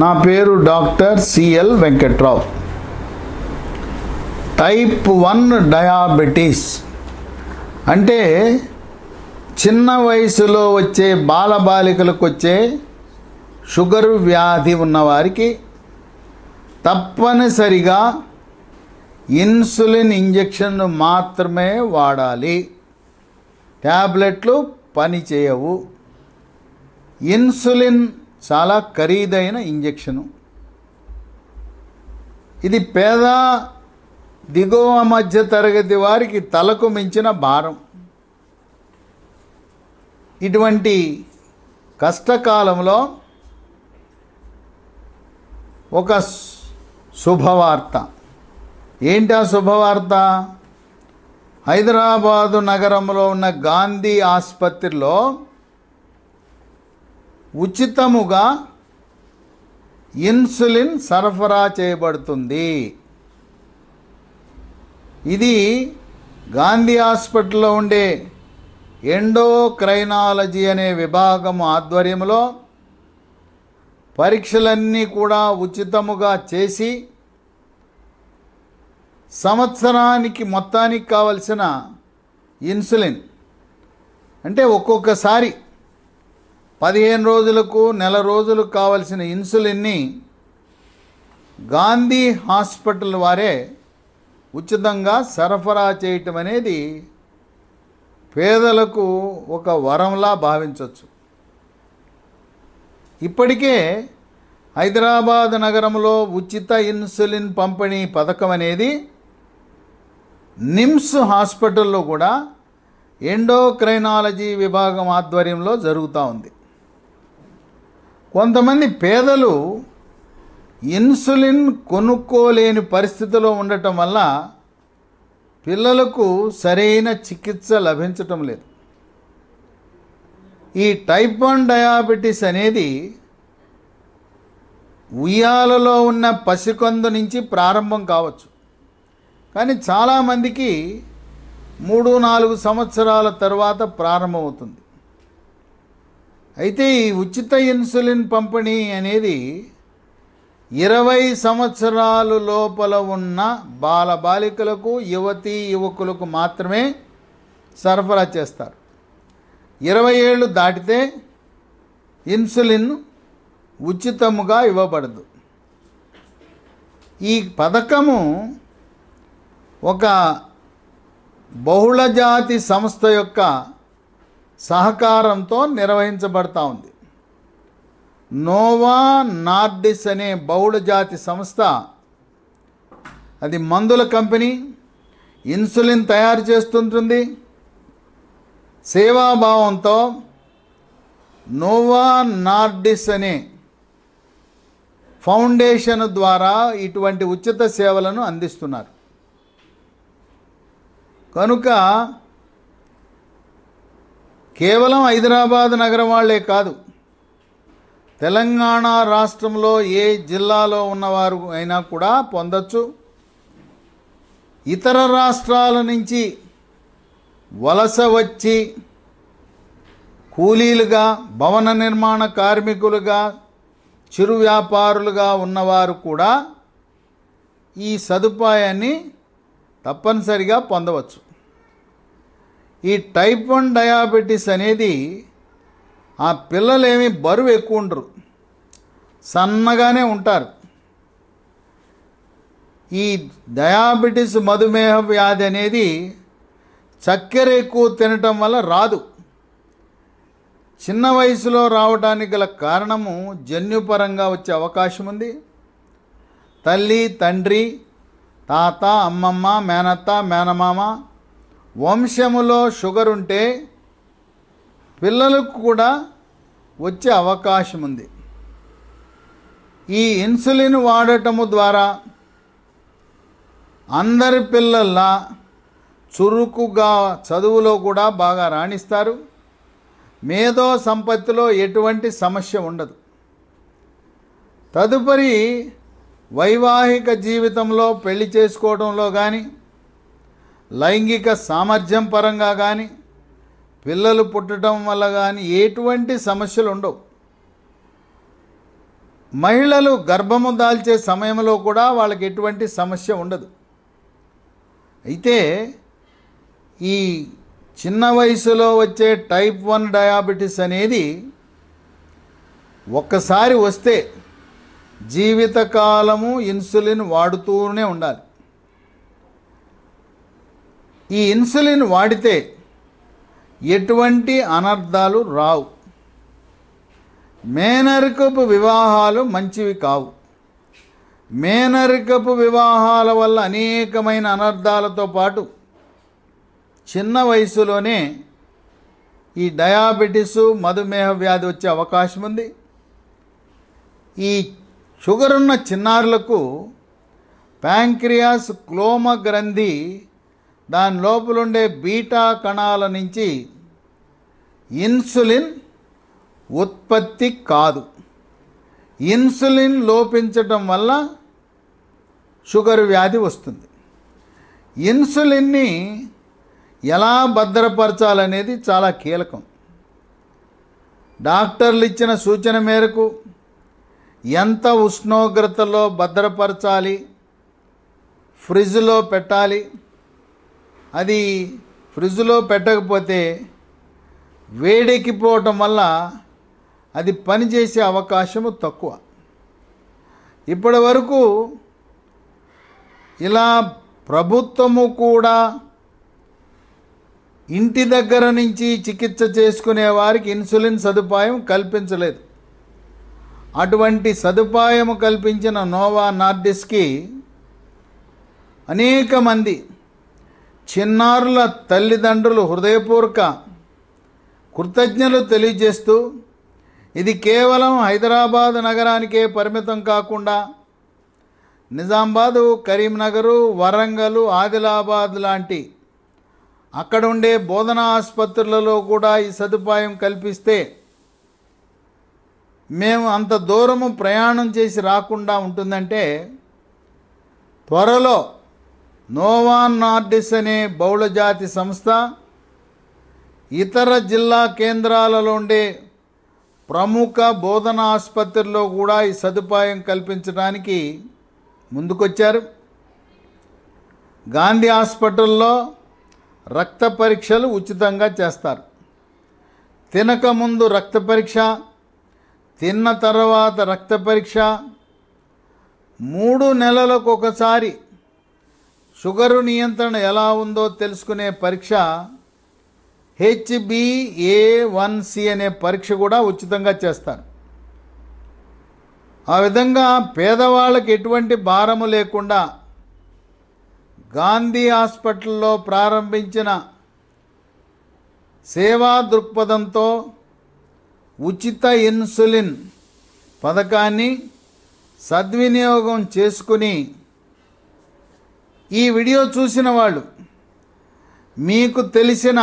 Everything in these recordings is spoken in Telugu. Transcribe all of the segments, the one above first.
నా పేరు doctor C L Venkatrao type one diabetes అంటే చిన్న వయసులో వచ్చే బాలబాలికలకు వచ్చే షుగర్ వ్యాధి ఉన్నవారికి తప్పనిసరిగా ఇన్సులిన్ ఇంజెక్షన్ మాత్రమే వాడాలి ట్యాబ్లెట్లు పనిచేయవు ఇన్సులిన్ చాలా ఖరీదైన ఇంజెక్షను ఇది పేద దిగువ మధ్య తరగతి వారికి తలకు మించిన భారం ఇటువంటి కష్టకాలంలో ఒక శుభవార్త ఏంటి ఆ శుభవార్త హైదరాబాదు నగరంలో ఉన్న గాంధీ ఆసుపత్రిలో ఉచితముగా ఇన్సులిన్ సరఫరా చేయబడుతుంది ఇది గాంధీ హాస్పిటల్లో ఉండే ఎండోక్రైనాలజీ అనే విభాగం ఆధ్వర్యంలో పరీక్షలన్నీ కూడా ఉచితముగా చేసి సంవత్సరానికి మొత్తానికి కావలసిన ఇన్సులిన్ అంటే ఒక్కొక్కసారి పదిహేను రోజులకు నెల రోజులకు కావలసిన ఇన్సులిన్ని గాంధీ హాస్పిటల్ వారే ఉచితంగా సరఫరా చేయటం అనేది పేదలకు ఒక వరంలా భావించవచ్చు ఇప్పటికే హైదరాబాద్ నగరంలో ఉచిత ఇన్సులిన్ పంపిణీ పథకం అనేది నిమ్స్ హాస్పిటల్లో కూడా ఎండోక్రైనాలజీ విభాగం ఆధ్వర్యంలో జరుగుతూ ఉంది కొంతమంది పేదలు ఇన్సులిన్ కొనుక్కోలేని పరిస్థితిలో ఉండటం వల్ల పిల్లలకు సరైన చికిత్స లభించటం లేదు ఈ టైప్ వన్ డయాబెటీస్ అనేది ఉయ్యాలలో ఉన్న పసికొందు నుంచి ప్రారంభం కావచ్చు కానీ చాలామందికి మూడు నాలుగు సంవత్సరాల తర్వాత ప్రారంభమవుతుంది అయితే ఈ ఉచిత ఇన్సులిన్ పంపిణీ అనేది ఇరవై సంవత్సరాలు లోపల ఉన్న బాలబాలికలకు యువతీ యువకులకు మాత్రమే సరఫరా చేస్తారు ఇరవై ఏళ్ళు దాటితే ఇన్సులిన్ ఉచితముగా ఇవ్వబడదు ఈ పథకము ఒక బహుళజాతి సంస్థ యొక్క సహకారంతో నిర్వహించబడతా ఉంది నోవా నార్డిస్ అనే బహుళ జాతి సంస్థ అది మందుల కంపెనీ ఇన్సులిన్ తయారు చేస్తుంటుంది సేవాభావంతో నోవా నార్డిస్ అనే ఫౌండేషన్ ద్వారా ఇటువంటి ఉచిత సేవలను అందిస్తున్నారు కనుక కేవలం హైదరాబాద్ నగరం వాళ్లే కాదు తెలంగాణ రాష్ట్రంలో ఏ జిల్లాలో ఉన్నవారు అయినా కూడా పొందొచ్చు ఇతర రాష్ట్రాల నుంచి వలస వచ్చి కూలీలుగా భవన నిర్మాణ కార్మికులుగా చిరు వ్యాపారులుగా ఉన్నవారు కూడా ఈ సదుపాయాన్ని తప్పనిసరిగా పొందవచ్చు ఈ టైప్ వన్ డయాబెటీస్ అనేది ఆ పిల్లలేమి బరువు ఎక్కువ ఉండరు సన్నగానే ఉంటారు ఈ డయాబెటీస్ మధుమేహ వ్యాధి అనేది చక్కెర ఎక్కువ తినటం వల్ల రాదు చిన్న వయసులో రావడానికి గల కారణము జన్యుపరంగా వచ్చే అవకాశం ఉంది తల్లి తండ్రి తాత అమ్మమ్మ మేనత్త మేనమామ వంశములో షుగర్ ఉంటే పిల్లలకు కూడా వచ్చే అవకాశం ఉంది ఈ ఇన్సులిన్ వాడటము ద్వారా అందరి పిల్లల్లా చురుకుగా చదువులో కూడా బాగా రాణిస్తారు మేధో సంపత్తిలో ఎటువంటి సమస్య ఉండదు తదుపరి వైవాహిక జీవితంలో పెళ్లి చేసుకోవడంలో కానీ లైంగిక సామర్థ్యం పరంగా కానీ పిల్లలు పుట్టడం వల్ల కానీ ఎటువంటి సమస్యలు ఉండవు మహిళలు గర్భము దాల్చే సమయంలో కూడా వాళ్ళకి ఎటువంటి సమస్య ఉండదు అయితే ఈ చిన్న వయసులో వచ్చే టైప్ వన్ డయాబెటీస్ అనేది ఒక్కసారి వస్తే జీవితకాలము ఇన్సులిన్ వాడుతూనే ఉండాలి ఈ ఇన్సులిన్ వాడితే ఎటువంటి అనర్థాలు రావు మేనరికపు వివాహాలు మంచివి కావు మేనరికపు వివాహాల వల్ల అనేకమైన అనర్థాలతో పాటు చిన్న వయసులోనే ఈ డయాబెటీస్ మధుమేహ వ్యాధి వచ్చే అవకాశం ఉంది ఈ షుగర్ ఉన్న చిన్నారులకు ప్యాంక్రియాస్ క్లోమ గ్రంథి దాని లోపలుండే బీటా కణాల నుంచి ఇన్సులిన్ ఉత్పత్తి కాదు ఇన్సులిన్ లోపించటం వల్ల షుగర్ వ్యాధి వస్తుంది ఇన్సులిన్ని ఎలా భద్రపరచాలనేది చాలా కీలకం డాక్టర్లు ఇచ్చిన సూచన మేరకు ఎంత ఉష్ణోగ్రతలో భద్రపరచాలి ఫ్రిడ్జ్లో పెట్టాలి అది ఫ్రిడ్జ్లో పెట్టకపోతే వేడెక్కిపోవటం వల్ల అది పనిచేసే అవకాశము తక్కువ ఇప్పటి వరకు ఇలా ప్రభుత్వము కూడా ఇంటి దగ్గర నుంచి చికిత్స చేసుకునే వారికి ఇన్సులిన్ సదుపాయం కల్పించలేదు అటువంటి సదుపాయం కల్పించిన నోవా నార్డిస్కి అనేక మంది చిన్నారుల తల్లిదండ్రులు హృదయపూర్వక కృతజ్ఞతలు తెలియజేస్తూ ఇది కేవలం హైదరాబాద్ నగరానికే పరిమితం కాకుండా నిజామాబాదు కరీంనగరు వరంగల్ ఆదిలాబాద్ లాంటి అక్కడ ఉండే బోధనా ఆసుపత్రులలో కూడా ఈ సదుపాయం కల్పిస్తే మేము అంత దూరము ప్రయాణం చేసి రాకుండా ఉంటుందంటే త్వరలో నోవాన్ నార్డిస్ అనే బహుళజాతి సంస్థ ఇతర జిల్లా కేంద్రాలలో ఉండే ప్రముఖ బోధన ఆసుపత్రిలో కూడా ఈ సదుపాయం కల్పించడానికి ముందుకొచ్చారు గాంధీ హాస్పిటల్లో రక్త పరీక్షలు ఉచితంగా చేస్తారు తినక ముందు రక్త పరీక్ష తిన్న తర్వాత రక్త పరీక్ష మూడు నెలలకు ఒకసారి షుగరు నియంత్రణ ఎలా ఉందో తెలుసుకునే పరీక్ష హెచ్బిఏ వన్ సి అనే పరీక్ష కూడా ఉచితంగా చేస్తారు ఆ విధంగా పేదవాళ్ళకి ఎటువంటి భారము లేకుండా గాంధీ హాస్పిటల్లో ప్రారంభించిన సేవా దృక్పథంతో ఉచిత ఇన్సులిన్ పథకాన్ని సద్వినియోగం చేసుకుని ఈ వీడియో చూసిన వాళ్ళు మీకు తెలిసిన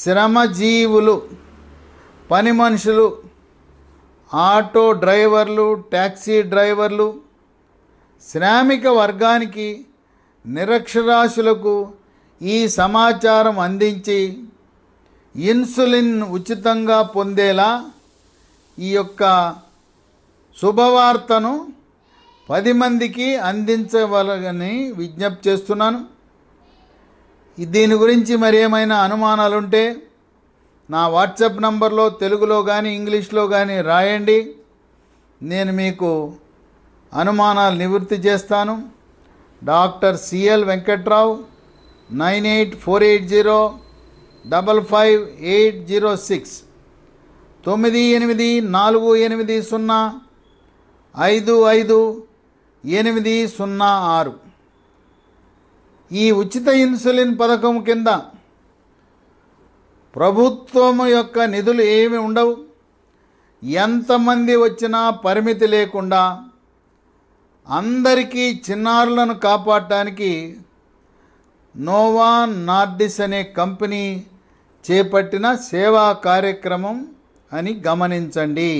శ్రమజీవులు పని మనుషులు ఆటో డ్రైవర్లు ట్యాక్సీ డ్రైవర్లు శ్రామిక వర్గానికి నిరక్షరాశులకు ఈ సమాచారం అందించి ఇన్సులిన్ ఉచితంగా పొందేలా ఈ యొక్క శుభవార్తను పది మందికి అందించవలని విజ్ఞప్తి చేస్తున్నాను దీని గురించి మరి ఏమైనా అనుమానాలుంటే నా వాట్సాప్ నంబర్లో తెలుగులో కానీ ఇంగ్లీష్లో కానీ రాయండి నేను మీకు అనుమానాలు నివృత్తి చేస్తాను doctor C L Venkatrao nine eight four eight zero double five eight zero six తొమ్మిది ఎనిమిది నాలుగు ఎనిమిది సున్నా ఐదు ఐదు ఎనిమిది సున్నా ఆరు ఈ ఉచిత ఇన్సులిన్ పథకం కింద ప్రభుత్వం యొక్క నిధులు ఏమి ఉండవు ఎంతమంది వచ్చినా పరిమితి లేకుండా అందరికీ చిన్నారులను కాపాడటానికి నోవా నార్డిస్ అనే కంపెనీ చేపట్టిన సేవా కార్యక్రమం అని గమనించండి